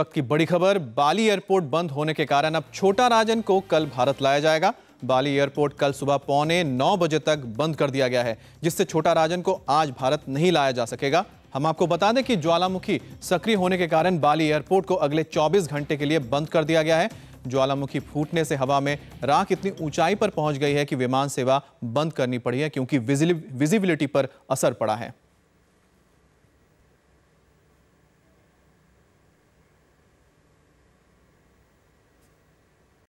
वक्त की बड़ी खबर बाली एयरपोर्ट बंद होने के कारण अब छोटा राजन को कल भारत लाया जाएगा बाली एयरपोर्ट कल सुबह पौने नौ बजे तक बंद कर दिया गया है जिससे छोटा राजन को आज भारत नहीं लाया जा सकेगा हम आपको बता दें कि ज्वालामुखी सक्रिय होने के कारण बाली एयरपोर्ट को अगले 24 घंटे के लिए बंद कर दिया गया है ज्वालामुखी फूटने से हवा में राख इतनी ऊंचाई पर पहुंच गई है कि विमान सेवा बंद करनी पड़ी है क्योंकि विजिबिलिटी पर असर पड़ा है